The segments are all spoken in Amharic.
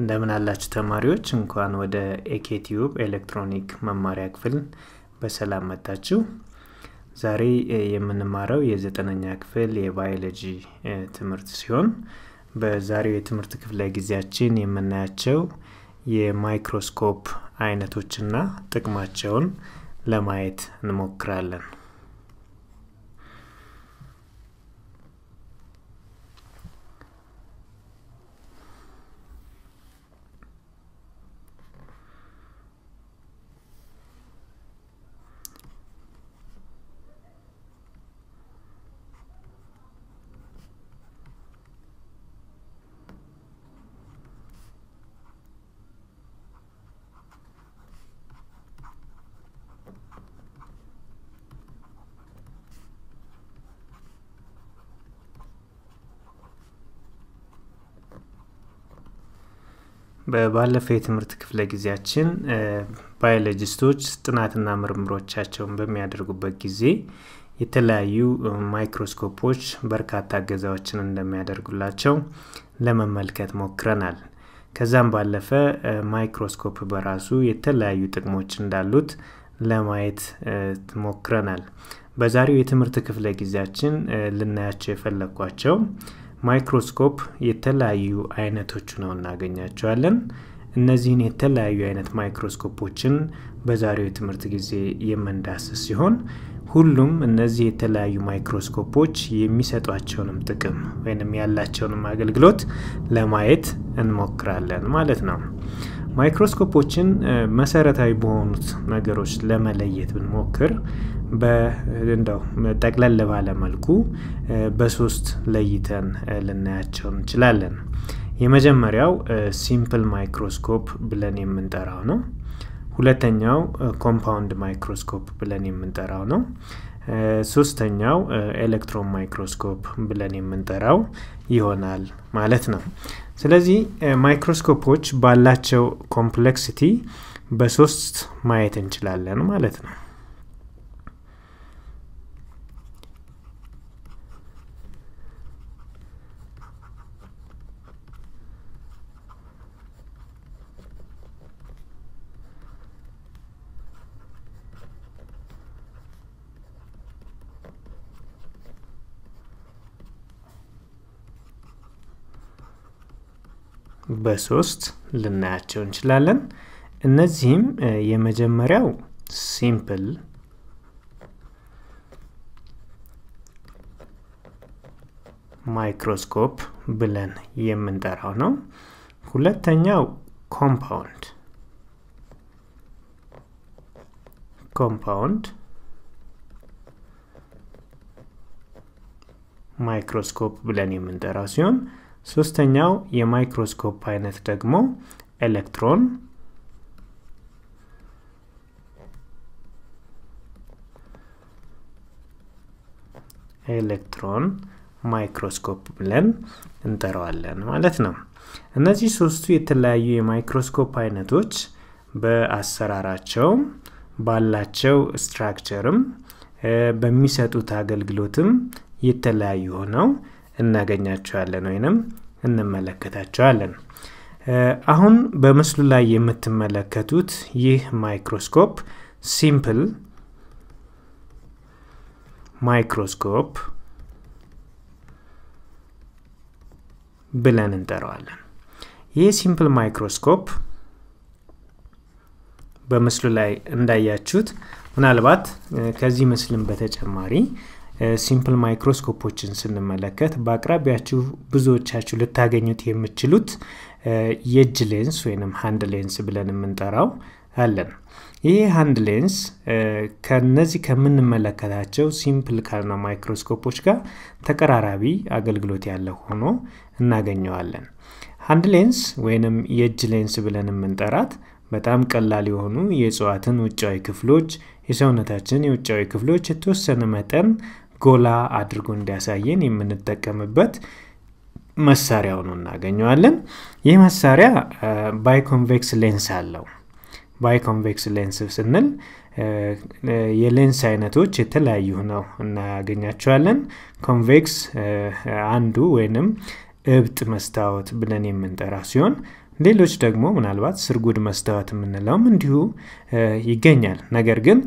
እንደምን አላችሁ ተማሪዎች እንኳን ወደ ኤኬቲዩብ ኤሌክትሮኒክ መማሪያ ክፍል በሰላም መጣችሁ ዛሬ የምንማረው የዘጠነኛ ክፍል የባዮሎጂ ትምህርት ሲሆን በዛሬው የትምህርት ክፍለ ጊዜያችን የምናያቸው የማይክሮስኮፕ አይነቶችና ጥቅማቸውን ለማየት እንሞክራለን በባለፈው የትምህርት ክፍለ ጊዜያችን ባዮሎጂስቶች ጥናትና ምርምሮቻቸውን በሚያደርጉበት ጊዜ የተለያዩ ማይክሮስኮፖች በርካታ እገዛዎችን እንደሚያደርጉላቸው ለመመልከት ሞክረናል። ከዛም ባለፈ ማይክሮስኮፕ በራሱ የተለያዩ ጥቅሞች እንዳሉት ለማየት ሞክረናል። በዛሬው የትምህርት ክፍለ ጊዜያችን ልናያቸው የፈለግኳቸው ማይክሮስኮፕ የተለያዩ አይነቶች ነው እናገኛቸዋለን። እነዚህን የተለያዩ አይነት ማይክሮስኮፖችን በዛሬው የትምህርት ጊዜ የምንዳስስ ሲሆን ሁሉም እነዚህ የተለያዩ ማይክሮስኮፖች የሚሰጧቸውንም ጥቅም ወይንም ያላቸውንም አገልግሎት ለማየት እንሞክራለን ማለት ነው። ማይክሮስኮፖችን መሰረታዊ በሆኑት ነገሮች ለመለየት ብንሞክር እንደው ጠቅለል ባለ መልኩ በሶስት ለይተን ልናያቸው እንችላለን። የመጀመሪያው ሲምፕል ማይክሮስኮፕ ብለን የምንጠራው ነው። ሁለተኛው ኮምፓውንድ ማይክሮስኮፕ ብለን የምንጠራው ነው። ሶስተኛው ኤሌክትሮን ማይክሮስኮፕ ብለን የምንጠራው ይሆናል ማለት ነው። ስለዚህ ማይክሮስኮፖች ባላቸው ኮምፕሌክሲቲ በሶስት ማየት እንችላለን ማለት ነው። በሶስት ልናያቸው እንችላለን። እነዚህም የመጀመሪያው ሲምፕል ማይክሮስኮፕ ብለን የምንጠራው ነው። ሁለተኛው ኮምፓውንድ ኮምፓውንድ ማይክሮስኮፕ ብለን የምንጠራው ሲሆን ሶስተኛው የማይክሮስኮፕ አይነት ደግሞ ኤሌክትሮን ኤሌክትሮን ማይክሮስኮፕ ብለን እንጠራዋለን ማለት ነው። እነዚህ ሶስቱ የተለያዩ የማይክሮስኮፕ አይነቶች በአሰራራቸው ባላቸው ስትራክቸርም በሚሰጡት አገልግሎትም የተለያዩ ሆነው እናገኛቸዋለን ወይንም እንመለከታቸዋለን። አሁን በምስሉ ላይ የምትመለከቱት ይህ ማይክሮስኮፕ ሲምፕል ማይክሮስኮፕ ብለን እንጠራዋለን። ይህ ሲምፕል ማይክሮስኮፕ በምስሉ ላይ እንዳያችሁት ምናልባት ከዚህ ምስልም በተጨማሪ ሲምፕል ማይክሮስኮፖችን ስንመለከት በአቅራቢያችሁ ብዙዎቻችሁ ልታገኙት የምችሉት የእጅ ሌንስ ወይም ሃንድ ሌንስ ብለን የምንጠራው አለን። ይህ ሃንድ ሌንስ ከነዚህ ከምንመለከታቸው ሲምፕል ካልነ ማይክሮስኮፖች ጋር ተቀራራቢ አገልግሎት ያለ ሆኖ እናገኘዋለን። ሃንድ ሌንስ ወይንም የእጅ ሌንስ ብለን የምንጠራት በጣም ቀላል የሆኑ የእጽዋትን ውጫዊ ክፍሎች የሰውነታችን የውጫዊ ክፍሎች የተወሰነ መጠን ጎላ አድርጎ እንዲያሳየን የምንጠቀምበት መሳሪያ ሆኖ እናገኘዋለን። ይህ መሳሪያ ባይኮንቬክስ ሌንስ አለው። ባይኮንቬክስ ሌንስ ስንል የሌንስ አይነቶች የተለያዩ ነው እናገኛቸዋለን። ኮንቬክስ አንዱ ወይንም እብጥ መስታወት ብለን የምንጠራ ሲሆን ሌሎች ደግሞ ምናልባት ስርጉድ መስታወት የምንለውም እንዲሁ ይገኛል። ነገር ግን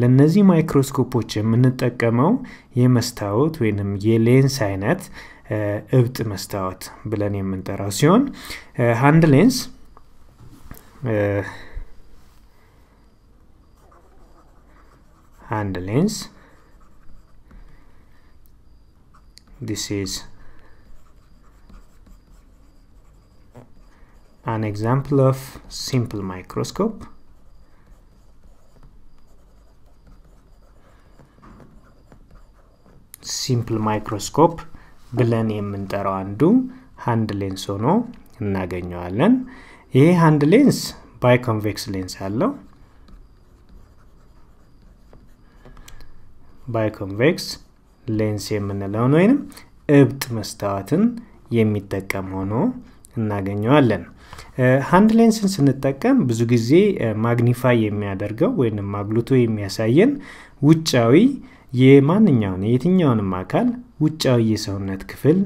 ለእነዚህ ማይክሮስኮፖች የምንጠቀመው የመስታወት ወይንም የሌንስ አይነት እብጥ መስታወት ብለን የምንጠራው ሲሆን ሃንድ ሌንስ ሃንድ ሌንስ ዲስ ኢዝ an example of simple microscope. ሲምፕል ማይክሮስኮፕ ብለን የምንጠራው አንዱ ሃንድ ሌንስ ሆኖ እናገኘዋለን። ይሄ ሃንድ ሌንስ ባይ ሌንስ አለው። ባይ ሌንስ የምንለውን ወይንም እብጥ መስታወትን የሚጠቀም ሆኖ እናገኘዋለን። ሃንድ ሌንስን ስንጠቀም ብዙ ጊዜ ማግኒፋይ የሚያደርገው ወይም ማግሉቶ የሚያሳየን ውጫዊ የማንኛውን የትኛውንም አካል ውጫዊ የሰውነት ክፍል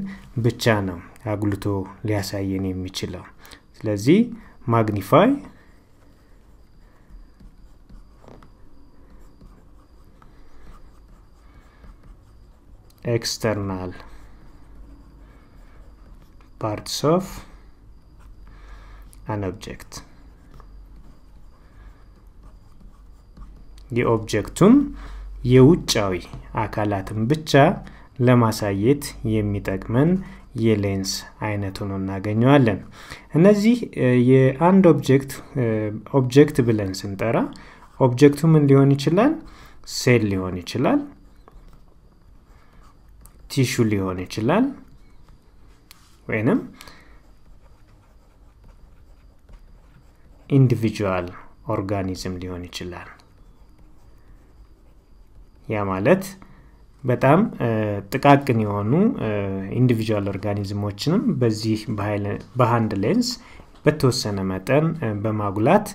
ብቻ ነው አጉልቶ ሊያሳየን የሚችለው። ስለዚህ ማግኒፋይ ኤክስተርናል ፓርትስ ኦፍ an object የኦብጀክቱን የውጫዊ አካላትን ብቻ ለማሳየት የሚጠቅመን የሌንስ አይነት ሆኖ እናገኘዋለን። እነዚህ የአንድ ኦብጀክት ኦብጀክት ብለን ስንጠራ ኦብጀክቱ ምን ሊሆን ይችላል? ሴል ሊሆን ይችላል፣ ቲሹ ሊሆን ይችላል ወይንም ኢንዲቪጁዋል ኦርጋኒዝም ሊሆን ይችላል። ያ ማለት በጣም ጥቃቅን የሆኑ ኢንዲቪጁዋል ኦርጋኒዝሞችንም በዚህ በሃንድ ሌንስ በተወሰነ መጠን በማጉላት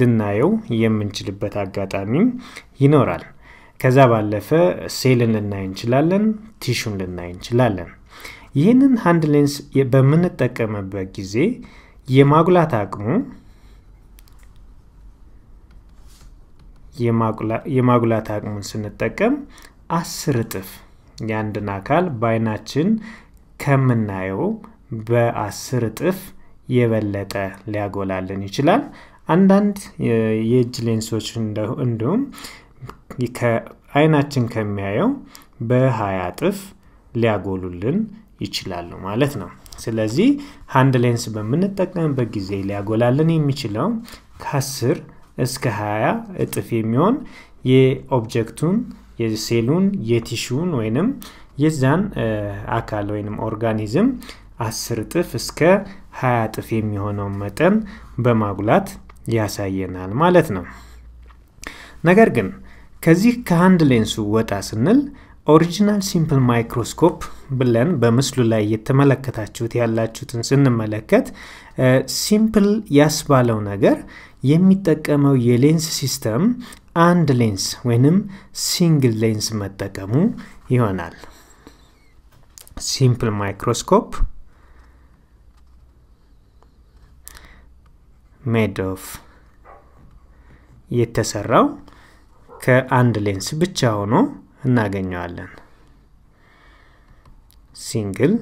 ልናየው የምንችልበት አጋጣሚም ይኖራል። ከዛ ባለፈ ሴልን ልናይ እንችላለን፣ ቲሹን ልናይ እንችላለን። ይህንን ሃንድ ሌንስ በምንጠቀምበት ጊዜ የማጉላት አቅሙ የማጉላት አቅሙን ስንጠቀም አስር እጥፍ የአንድን አካል በአይናችን ከምናየው በአስር እጥፍ የበለጠ ሊያጎላልን ይችላል። አንዳንድ የእጅ ሌንሶች እንዲሁም አይናችን ከሚያየው በሀያ እጥፍ ሊያጎሉልን ይችላሉ ማለት ነው። ስለዚህ ሀንድ ሌንስ በምንጠቀምበት ጊዜ ሊያጎላልን የሚችለው ከአስር እስከ 20 እጥፍ የሚሆን የኦብጀክቱን የሴሉን የቲሹን ወይንም የዛን አካል ወይንም ኦርጋኒዝም አስር እጥፍ እስከ 20 እጥፍ የሚሆነውን መጠን በማጉላት ያሳየናል ማለት ነው። ነገር ግን ከዚህ ከአንድ ሌንሱ ወጣ ስንል ኦሪጂናል ሲምፕል ማይክሮስኮፕ ብለን በምስሉ ላይ የተመለከታችሁት ያላችሁትን ስንመለከት ሲምፕል ያስባለው ነገር የሚጠቀመው የሌንስ ሲስተም አንድ ሌንስ ወይንም ሲንግል ሌንስ መጠቀሙ ይሆናል። ሲምፕል ማይክሮስኮፕ ሜድ ኦፍ የተሰራው ከአንድ ሌንስ ብቻ ሆኖ እናገኘዋለን። ሲንግል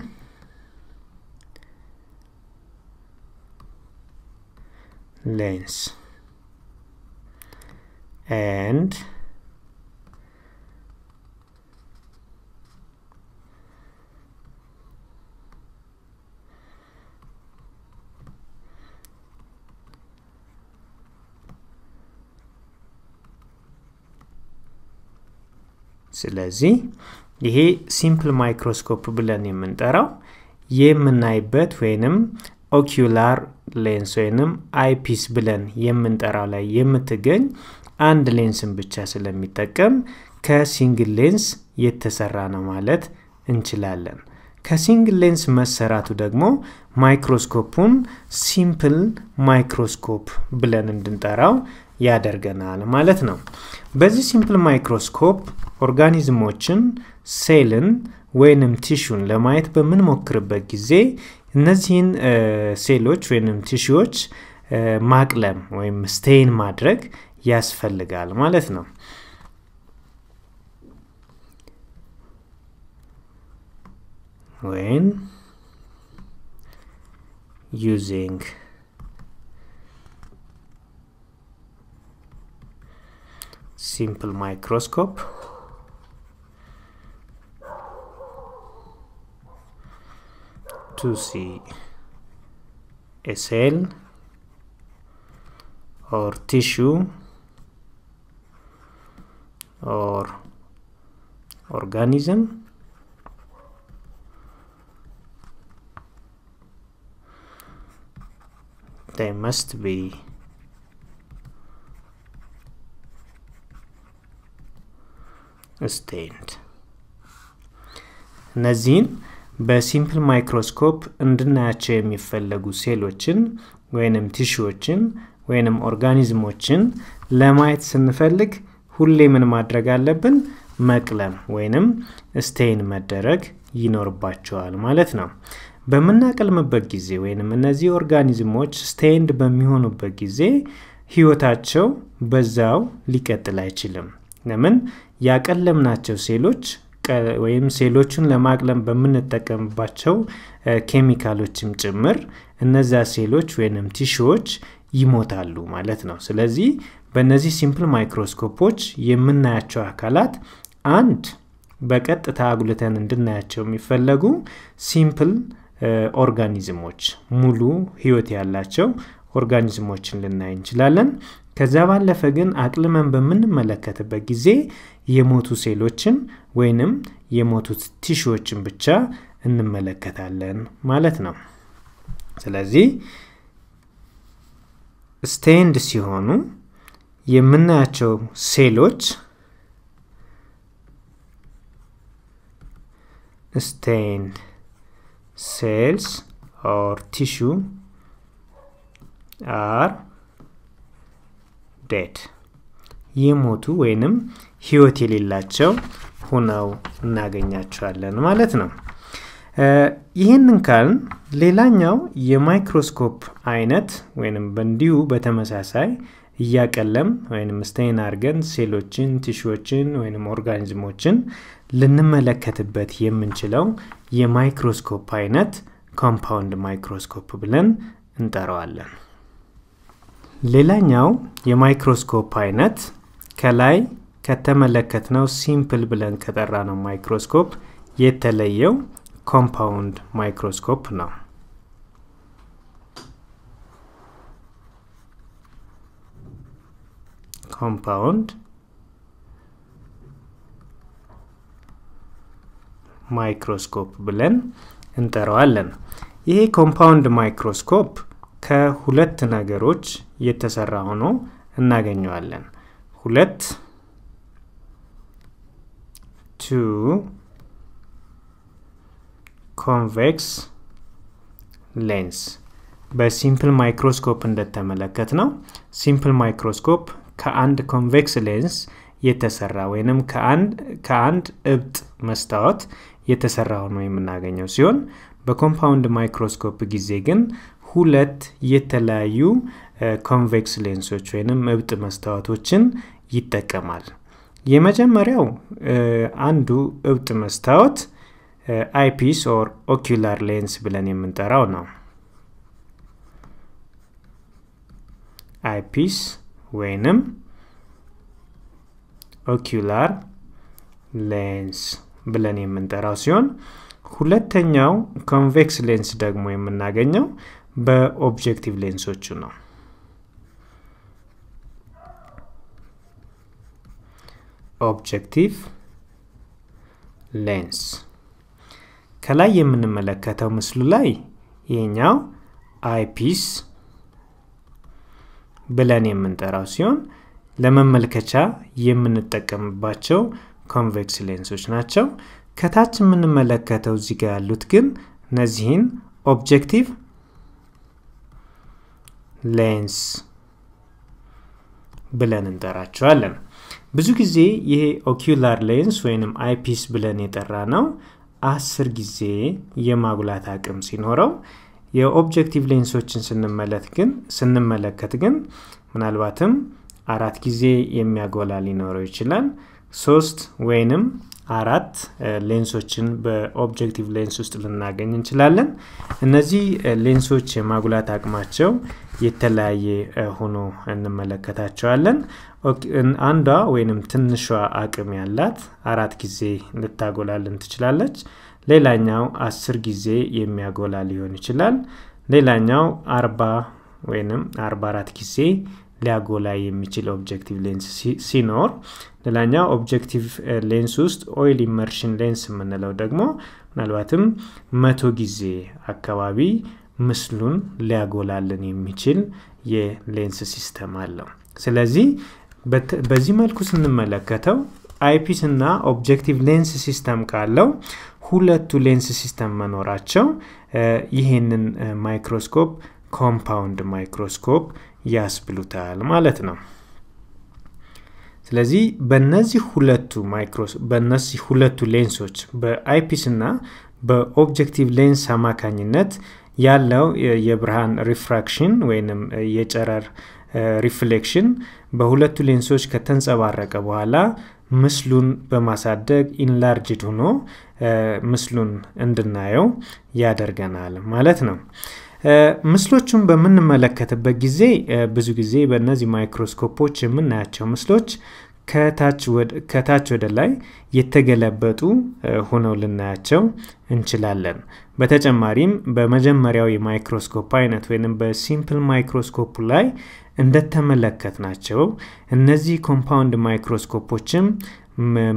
lens and ስለዚህ ይሄ ሲምፕል ማይክሮስኮፕ ብለን የምንጠራው የምናይበት ወይንም ኦኪላር ሌንስ ወይንም አይፒስ ብለን የምንጠራው ላይ የምትገኝ አንድ ሌንስን ብቻ ስለሚጠቀም ከሲንግል ሌንስ የተሰራ ነው ማለት እንችላለን። ከሲንግል ሌንስ መሰራቱ ደግሞ ማይክሮስኮፑን ሲምፕል ማይክሮስኮፕ ብለን እንድንጠራው ያደርገናል ማለት ነው። በዚህ ሲምፕል ማይክሮስኮፕ ኦርጋኒዝሞችን፣ ሴልን ወይንም ቲሹን ለማየት በምንሞክርበት ጊዜ እነዚህን ሴሎች ወይም ቲሽዎች ማቅለም ወይም ስቴይን ማድረግ ያስፈልጋል ማለት ነው። ወይም ዩዚንግ ሲምፕል ማይክሮስኮፕ to see a cell or tissue or organism they must be stained Nazin. በሲምፕል ማይክሮስኮፕ እንድናያቸው የሚፈለጉ ሴሎችን ወይንም ቲሹዎችን ወይንም ኦርጋኒዝሞችን ለማየት ስንፈልግ ሁሌ ምን ማድረግ አለብን? መቅለም ወይንም ስቴይን መደረግ ይኖርባቸዋል ማለት ነው። በምናቀልምበት ጊዜ ወይንም እነዚህ ኦርጋኒዝሞች ስቴንድ በሚሆኑበት ጊዜ ህይወታቸው በዛው ሊቀጥል አይችልም። ለምን ያቀለምናቸው ሴሎች ወይም ሴሎችን ለማቅለም በምንጠቀምባቸው ኬሚካሎችም ጭምር እነዚያ ሴሎች ወይንም ቲሽዎች ይሞታሉ ማለት ነው። ስለዚህ በእነዚህ ሲምፕል ማይክሮስኮፖች የምናያቸው አካላት አንድ በቀጥታ አጉልተን እንድናያቸው የሚፈለጉ ሲምፕል ኦርጋኒዝሞች ሙሉ ህይወት ያላቸው ኦርጋኒዝሞችን ልናይ እንችላለን። ከዚያ ባለፈ ግን አቅልመን በምንመለከትበት ጊዜ የሞቱ ሴሎችን ወይንም የሞቱት ቲሹዎችን ብቻ እንመለከታለን ማለት ነው። ስለዚህ ስቴንድ ሲሆኑ የምናያቸው ሴሎች ስቴንድ ሴልስ ኦር ቲሹ አር ዴድ የሞቱ ወይንም ህይወት የሌላቸው ሆነው እናገኛቸዋለን ማለት ነው። ይህንን ካልን ሌላኛው የማይክሮስኮፕ አይነት ወይንም በእንዲሁ በተመሳሳይ እያቀለም ወይም ስተይን አድርገን ሴሎችን፣ ቲሹዎችን ወይም ኦርጋኒዝሞችን ልንመለከትበት የምንችለው የማይክሮስኮፕ አይነት ኮምፓውንድ ማይክሮስኮፕ ብለን እንጠራዋለን። ሌላኛው የማይክሮስኮፕ አይነት ከላይ ከተመለከትነው ሲምፕል ብለን ከጠራ ነው ማይክሮስኮፕ የተለየው ኮምፓውንድ ማይክሮስኮፕ ነው። ኮምፓውንድ ማይክሮስኮፕ ብለን እንጠራዋለን። ይሄ ኮምፓውንድ ማይክሮስኮፕ ከሁለት ነገሮች የተሰራ ሆኖ እናገኘዋለን። ሁለት ቱ ኮንቬክስ ሌንስ በሲምፕል ማይክሮስኮፕ እንደተመለከት ነው። ሲምፕል ማይክሮስኮፕ ከአንድ ኮንቬክስ ሌንስ የተሰራ ወይንም ከአንድ እብጥ መስታወት የተሰራ ሆኖ የምናገኘው ሲሆን በኮምፓውንድ ማይክሮስኮፕ ጊዜ ግን ሁለት የተለያዩ ኮንቬክስ ሌንሶች ወይንም እብጥ መስታወቶችን ይጠቀማል። የመጀመሪያው አንዱ እብጥ መስታወት አይፒስ ኦር ኦኪላር ሌንስ ብለን የምንጠራው ነው። አይፒስ ወይንም ኦኪላር ሌንስ ብለን የምንጠራው ሲሆን ሁለተኛው ኮንቬክስ ሌንስ ደግሞ የምናገኘው በኦብጀክቲቭ ሌንሶቹ ነው። ኦብጀክቲቭ ሌንስ ከላይ የምንመለከተው ምስሉ ላይ ይህኛው አይፒስ ብለን የምንጠራው ሲሆን ለመመልከቻ የምንጠቀምባቸው ኮንቬክስ ሌንሶች ናቸው። ከታች የምንመለከተው እዚህ ጋር ያሉት ግን እነዚህን ኦብጀክቲቭ ሌንስ ብለን እንጠራቸዋለን። ብዙ ጊዜ ይሄ ኦኪላር ሌንስ ወይንም አይፒስ ብለን የጠራ ነው አስር ጊዜ የማጉላት አቅም ሲኖረው የኦብጀክቲቭ ሌንሶችን ስንመለት ግን ስንመለከት ግን ምናልባትም አራት ጊዜ የሚያጎላ ሊኖረው ይችላል። ሶስት ወይንም አራት ሌንሶችን በኦብጀክቲቭ ሌንስ ውስጥ ልናገኝ እንችላለን። እነዚህ ሌንሶች የማጉላት አቅማቸው የተለያየ ሆኖ እንመለከታቸዋለን። አንዷ ወይንም ትንሿ አቅም ያላት አራት ጊዜ ልታጎላልን ትችላለች። ሌላኛው አስር ጊዜ የሚያጎላ ሊሆን ይችላል። ሌላኛው አርባ ወይንም አርባ አራት ጊዜ ሊያጎላ የሚችል ኦብጀክቲቭ ሌንስ ሲኖር ሌላኛው ኦብጀክቲቭ ሌንስ ውስጥ ኦይል ኢመርሽን ሌንስ የምንለው ደግሞ ምናልባትም መቶ ጊዜ አካባቢ ምስሉን ሊያጎላልን የሚችል የሌንስ ሲስተም አለው። ስለዚህ በዚህ መልኩ ስንመለከተው አይፒስ እና ኦብጀክቲቭ ሌንስ ሲስተም ካለው ሁለቱ ሌንስ ሲስተም መኖራቸው ይህንን ማይክሮስኮፕ ኮምፓውንድ ማይክሮስኮፕ ያስብሉታል ማለት ነው። ስለዚህ በነዚህ ሁለቱ ማይክሮ በነዚህ ሁለቱ ሌንሶች በአይፒስ እና በኦብጀክቲቭ ሌንስ አማካኝነት ያለው የብርሃን ሪፍራክሽን ወይንም የጨረር ሪፍሌክሽን በሁለቱ ሌንሶች ከተንጸባረቀ በኋላ ምስሉን በማሳደግ ኢንላርጅድ ሆኖ ምስሉን እንድናየው ያደርገናል ማለት ነው። ምስሎቹን በምንመለከትበት ጊዜ ብዙ ጊዜ በእነዚህ ማይክሮስኮፖች የምናያቸው ምስሎች ከታች ወደ ላይ የተገለበጡ ሆነው ልናያቸው እንችላለን። በተጨማሪም በመጀመሪያው የማይክሮስኮፕ አይነት ወይም በሲምፕል ማይክሮስኮፕ ላይ ናቸው እነዚህ ኮምፓውንድ ማይክሮስኮፖችም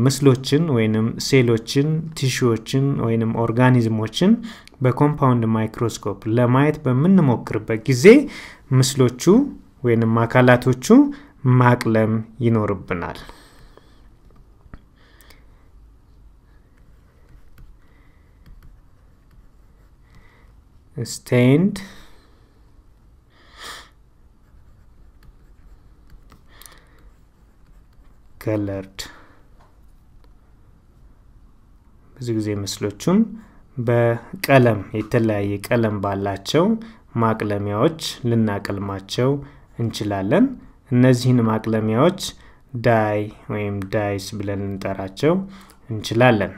ምስሎችን ወይንም ሴሎችን ቲሹዎችን ወይንም ኦርጋኒዝሞችን በኮምፓውንድ ማይክሮስኮፕ ለማየት በምንሞክርበት ጊዜ ምስሎቹ ወይንም አካላቶቹ ማቅለም ይኖርብናል። ስቴንድ ከለርድ ብዙ ጊዜ ምስሎቹን በቀለም የተለያየ ቀለም ባላቸው ማቅለሚያዎች ልናቀልማቸው እንችላለን። እነዚህን ማቅለሚያዎች ዳይ ወይም ዳይስ ብለን ልንጠራቸው እንችላለን።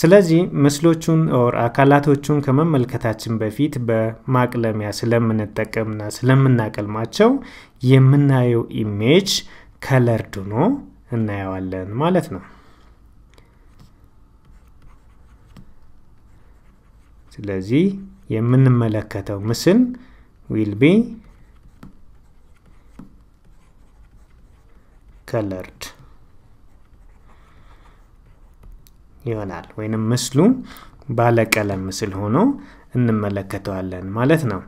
ስለዚህ ምስሎቹን ኦር አካላቶቹን ከመመልከታችን በፊት በማቅለሚያ ስለምንጠቀምና ስለምናቀልማቸው የምናየው ኢሜጅ ከለርድ ሆኖ እናየዋለን ማለት ነው። ስለዚህ የምንመለከተው ምስል ዊል ቢ ከለርድ ይሆናል ወይንም ምስሉ ባለቀለም ምስል ሆኖ እንመለከተዋለን ማለት ነው።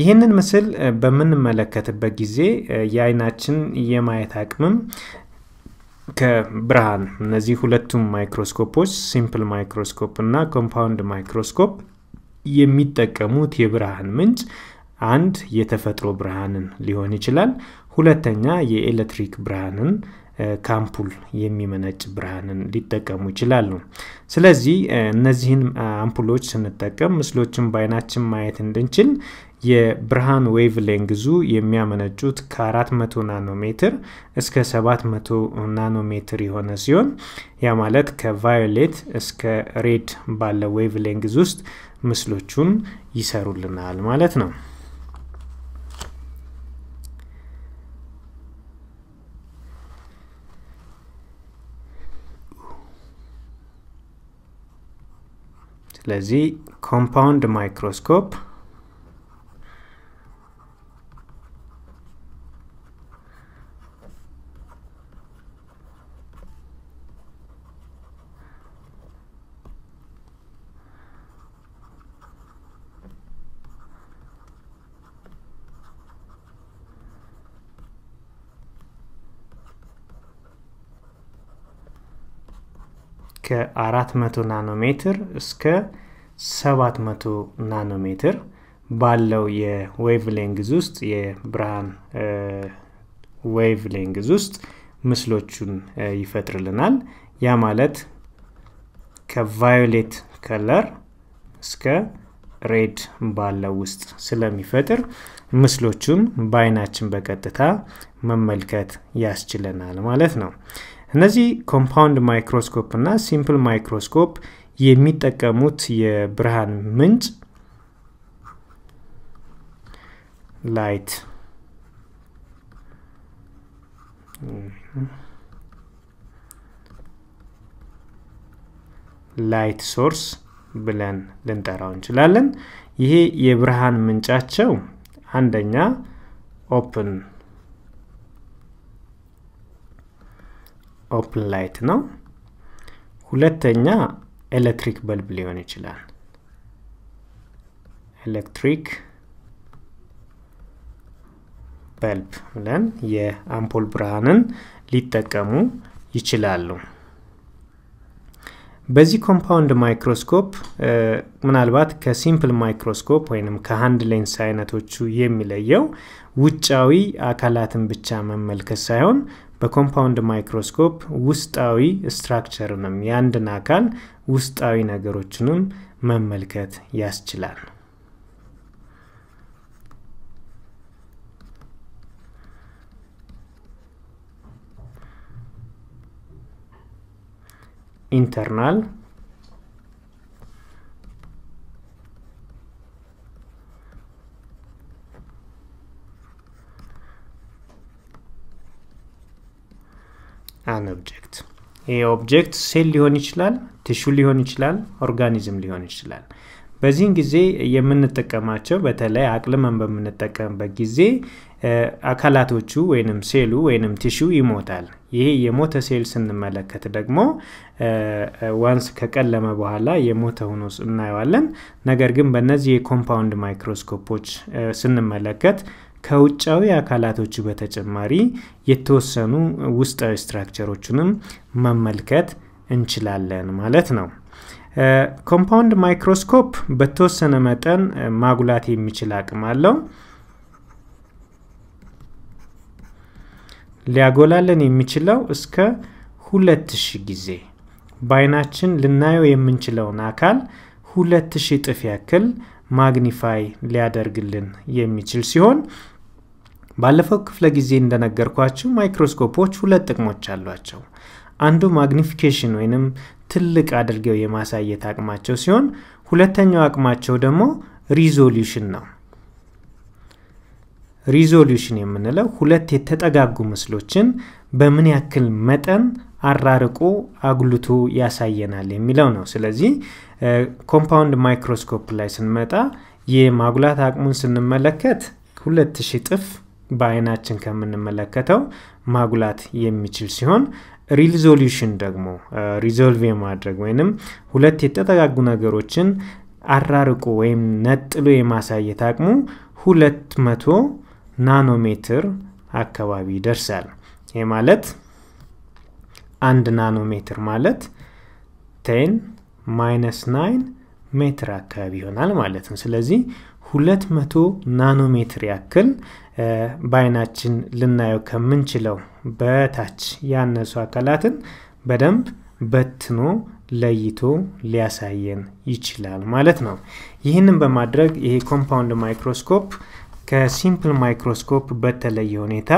ይህንን ምስል በምንመለከትበት ጊዜ የአይናችን የማየት አቅምም ከብርሃን እነዚህ ሁለቱም ማይክሮስኮፖች ሲምፕል ማይክሮስኮፕ እና ኮምፓውንድ ማይክሮስኮፕ የሚጠቀሙት የብርሃን ምንጭ አንድ የተፈጥሮ ብርሃንን ሊሆን ይችላል። ሁለተኛ የኤሌክትሪክ ብርሃንን ከአምፑል የሚመነጭ ብርሃንን ሊጠቀሙ ይችላሉ። ስለዚህ እነዚህን አምፑሎች ስንጠቀም ምስሎችን በአይናችን ማየት እንድንችል የብርሃን ዌቭ ሌንግዙ የሚያመነጩት ከ400 ናኖሜትር እስከ 700 ናኖሜትር የሆነ ሲሆን ያ ማለት ከቫዮሌት እስከ ሬድ ባለ ዌቭ ሌንግዝ ውስጥ ምስሎቹን ይሰሩልናል ማለት ነው። ስለዚህ ኮምፓውንድ ማይክሮስኮፕ 400 ናኖ ሜትር እስከ 700 ናኖሜትር ባለው የዌቭ ሌንግዝ ውስጥ የብርሃን ዌቭ ሌንግዝ ውስጥ ምስሎቹን ይፈጥርልናል። ያ ማለት ከቫዮሌት ከለር እስከ ሬድ ባለው ውስጥ ስለሚፈጥር ምስሎቹን በአይናችን በቀጥታ መመልከት ያስችለናል ማለት ነው። እነዚህ ኮምፓውንድ ማይክሮስኮፕ እና ሲምፕል ማይክሮስኮፕ የሚጠቀሙት የብርሃን ምንጭ ላይት ላይት ሶርስ ብለን ልንጠራው እንችላለን። ይሄ የብርሃን ምንጫቸው አንደኛ ኦፕን ኦፕን ላይት ነው። ሁለተኛ ኤሌክትሪክ በልብ ሊሆን ይችላል። ኤሌክትሪክ በልብ ብለን የአምፖል ብርሃንን ሊጠቀሙ ይችላሉ። በዚህ ኮምፓውንድ ማይክሮስኮፕ ምናልባት ከሲምፕል ማይክሮስኮፕ ወይም ከሃንድ ሌንስ አይነቶቹ የሚለየው ውጫዊ አካላትን ብቻ መመልከት ሳይሆን በኮምፓውንድ ማይክሮስኮፕ ውስጣዊ ስትራክቸርንም የአንድን አካል ውስጣዊ ነገሮችንም መመልከት ያስችላል። ኢንተርናል አን ኦብጀክት ይህ ኦብጀክት ሴል ሊሆን ይችላል፣ ቲሹ ሊሆን ይችላል፣ ኦርጋኒዝም ሊሆን ይችላል። በዚህን ጊዜ የምንጠቀማቸው በተለይ አቅልመን በምንጠቀምበት ጊዜ አካላቶቹ ወይንም ሴሉ ወይንም ቲሹ ይሞታል። ይሄ የሞተ ሴል ስንመለከት ደግሞ ዋንስ ከቀለመ በኋላ የሞተ ሆኖ እናየዋለን። ነገር ግን በእነዚህ የኮምፓውንድ ማይክሮስኮፖች ስንመለከት ከውጫዊ አካላቶቹ በተጨማሪ የተወሰኑ ውስጣዊ ስትራክቸሮቹንም መመልከት እንችላለን ማለት ነው። ኮምፓውንድ ማይክሮስኮፕ በተወሰነ መጠን ማጉላት የሚችል አቅም አለው። ሊያጎላለን የሚችለው እስከ ሁለት ሺህ ጊዜ በአይናችን ልናየው የምንችለውን አካል ሁለት ሺህ እጥፍ ያክል ማግኒፋይ ሊያደርግልን የሚችል ሲሆን ባለፈው ክፍለ ጊዜ እንደነገርኳችሁ ማይክሮስኮፖች ሁለት ጥቅሞች አሏቸው። አንዱ ማግኒፊኬሽን ወይንም ትልቅ አድርገው የማሳየት አቅማቸው ሲሆን ሁለተኛው አቅማቸው ደግሞ ሪዞሉሽን ነው። ሪዞሉሽን የምንለው ሁለት የተጠጋጉ ምስሎችን በምን ያክል መጠን አራርቆ አጉልቶ ያሳየናል የሚለው ነው። ስለዚህ ኮምፓውንድ ማይክሮስኮፕ ላይ ስንመጣ የማጉላት አቅሙን ስንመለከት ሁለት ሺህ እጥፍ በአይናችን ከምንመለከተው ማጉላት የሚችል ሲሆን ሪዞሉሽን ደግሞ ሪዞልቭ የማድረግ ወይንም ሁለት የተጠጋጉ ነገሮችን አራርቆ ወይም ነጥሎ የማሳየት አቅሙ ሁለት መቶ ናኖሜትር አካባቢ ይደርሳል። ይህ ማለት አንድ ናኖሜትር ማለት ቴን ማይነስ ናይን ሜትር አካባቢ ይሆናል ማለት ነው። ስለዚህ ሁለት መቶ ናኖሜትር ያክል በአይናችን ልናየው ከምንችለው በታች ያነሱ አካላትን በደንብ በትኖ ለይቶ ሊያሳየን ይችላል ማለት ነው። ይህንን በማድረግ ይሄ ኮምፓውንድ ማይክሮስኮፕ ከሲምፕል ማይክሮስኮፕ በተለየ ሁኔታ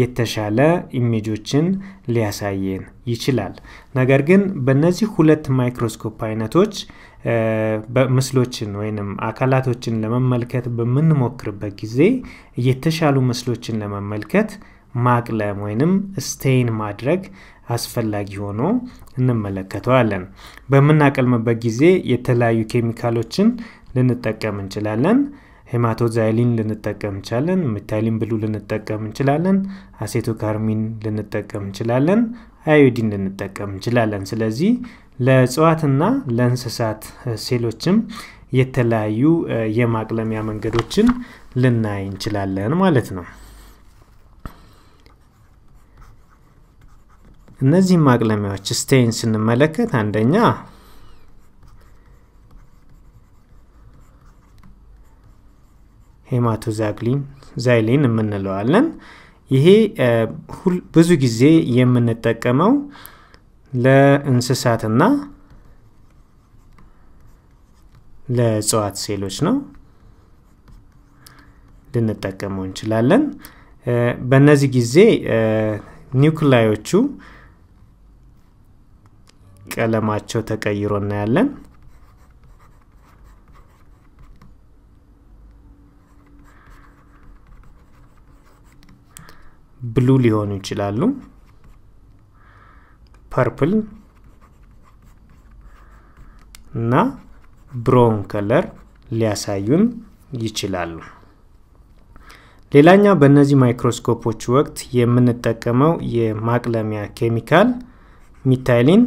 የተሻለ ኢሜጆችን ሊያሳየን ይችላል። ነገር ግን በእነዚህ ሁለት ማይክሮስኮፕ አይነቶች ምስሎችን ወይም አካላቶችን ለመመልከት በምንሞክርበት ጊዜ የተሻሉ ምስሎችን ለመመልከት ማቅለም ወይንም ስቴይን ማድረግ አስፈላጊ ሆኖ እንመለከተዋለን። በምናቀልምበት ጊዜ የተለያዩ ኬሚካሎችን ልንጠቀም እንችላለን። ሄማቶዛይሊን ልንጠቀም እንችላለን። ሚታይሊን ብሉ ልንጠቀም እንችላለን። አሴቶ ካርሚን ልንጠቀም እንችላለን። አዮዲን ልንጠቀም እንችላለን። ስለዚህ ለእጽዋትና ለእንስሳት ሴሎችም የተለያዩ የማቅለሚያ መንገዶችን ልናይ እንችላለን ማለት ነው። እነዚህ ማቅለሚያዎች ስቴይን ስንመለከት አንደኛ ሄማቶዛግሊን ዛይሌን የምንለዋለን። ይሄ ብዙ ጊዜ የምንጠቀመው ለእንስሳትና ለእጽዋት ሴሎች ነው ልንጠቀመው እንችላለን። በእነዚህ ጊዜ ኒውክላዮቹ ቀለማቸው ተቀይሮ እናያለን። ብሉ ሊሆኑ ይችላሉ። ፐርፕል እና ብሮን ከለር ሊያሳዩን ይችላሉ። ሌላኛው በእነዚህ ማይክሮስኮፖች ወቅት የምንጠቀመው የማቅለሚያ ኬሚካል ሚታይሊን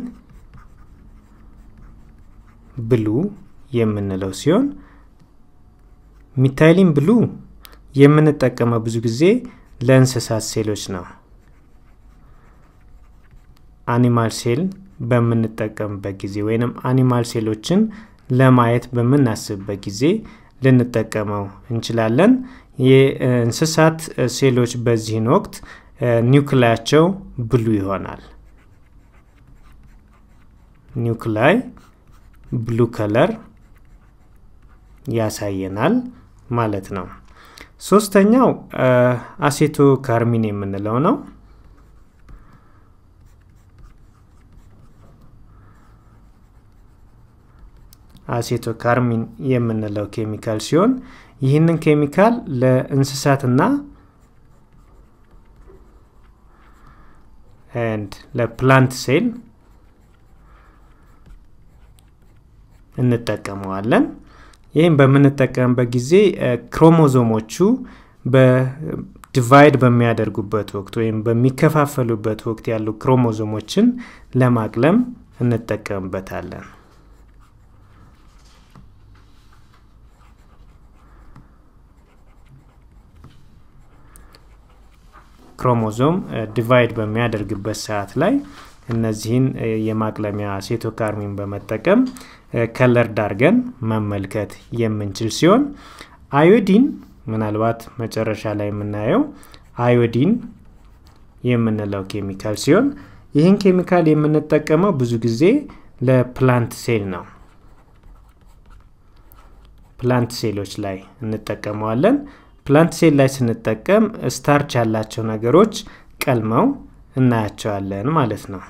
ብሉ የምንለው ሲሆን ሚታይሊን ብሉ የምንጠቀመው ብዙ ጊዜ ለእንስሳት ሴሎች ነው። አኒማል ሴል በምንጠቀምበት ጊዜ ወይንም አኒማል ሴሎችን ለማየት በምናስብበት ጊዜ ልንጠቀመው እንችላለን። የእንስሳት ሴሎች በዚህን ወቅት ኒውክላያቸው ብሉ ይሆናል። ኒውክላይ ብሉ ከለር ያሳየናል ማለት ነው። ሶስተኛው አሴቶ ካርሚን የምንለው ነው። አሴቶ ካርሚን የምንለው ኬሚካል ሲሆን ይህንን ኬሚካል ለእንስሳትና ኤንድ ለፕላንት ሴል እንጠቀመዋለን። ይህም በምንጠቀምበት ጊዜ ክሮሞዞሞቹ ዲቫይድ በሚያደርጉበት ወቅት ወይም በሚከፋፈሉበት ወቅት ያሉ ክሮሞዞሞችን ለማቅለም እንጠቀምበታለን። ክሮሞዞም ዲቫይድ በሚያደርግበት ሰዓት ላይ እነዚህን የማቅለሚያ ሴቶካርሚን በመጠቀም ከለር ዳርገን መመልከት የምንችል ሲሆን አዮዲን ምናልባት መጨረሻ ላይ የምናየው አዮዲን የምንለው ኬሚካል ሲሆን ይህን ኬሚካል የምንጠቀመው ብዙ ጊዜ ለፕላንት ሴል ነው። ፕላንት ሴሎች ላይ እንጠቀመዋለን። ፕላንት ሴል ላይ ስንጠቀም ስታርች ያላቸው ነገሮች ቀልመው እናያቸዋለን ማለት ነው።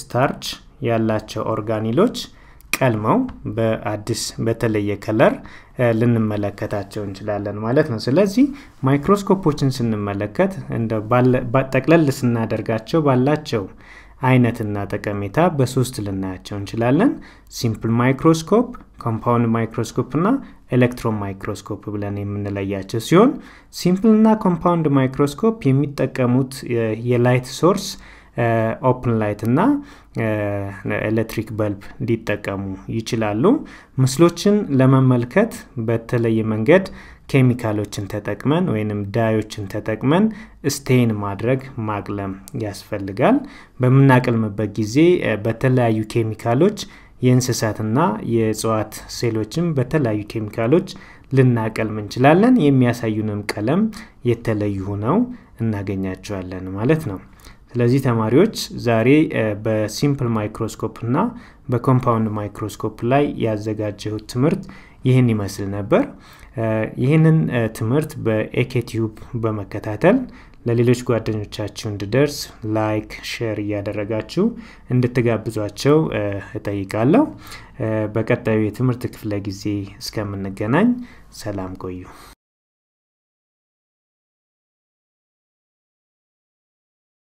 ስታርች ያላቸው ኦርጋኒሎች ቀልመው በአዲስ በተለየ ከለር ልንመለከታቸው እንችላለን ማለት ነው። ስለዚህ ማይክሮስኮፖችን ስንመለከት እንደ ጠቅለል ስናደርጋቸው ባላቸው አይነትና ጠቀሜታ በሶስት ልናያቸው እንችላለን። ሲምፕል ማይክሮስኮፕ፣ ኮምፓውንድ ማይክሮስኮፕ እና ኤሌክትሮን ማይክሮስኮፕ ብለን የምንለያቸው ሲሆን እና ኮምፓውንድ ማይክሮስኮፕ የሚጠቀሙት የላይት ሶርስ ኦፕን ላይት እና ኤሌክትሪክ በልብ ሊጠቀሙ ይችላሉ። ምስሎችን ለመመልከት በተለየ መንገድ ኬሚካሎችን ተጠቅመን ወይንም ዳዮችን ተጠቅመን ስቴን ማድረግ ማቅለም ያስፈልጋል። በምናቀልምበት ጊዜ በተለያዩ ኬሚካሎች የእንስሳትና የእጽዋት ሴሎችን በተለያዩ ኬሚካሎች ልናቀልም እንችላለን። የሚያሳዩንም ቀለም የተለዩ ሆነው እናገኛቸዋለን ማለት ነው። ስለዚህ ተማሪዎች ዛሬ በሲምፕል ማይክሮስኮፕ እና በኮምፓውንድ ማይክሮስኮፕ ላይ ያዘጋጀው ትምህርት ይህን ይመስል ነበር። ይህንን ትምህርት በኤኬቲዩብ በመከታተል ለሌሎች ጓደኞቻችሁ እንድደርስ ላይክ፣ ሼር እያደረጋችሁ እንድትጋብዟቸው እጠይቃለሁ። በቀጣዩ የትምህርት ክፍለ ጊዜ እስከምንገናኝ ሰላም ቆዩ።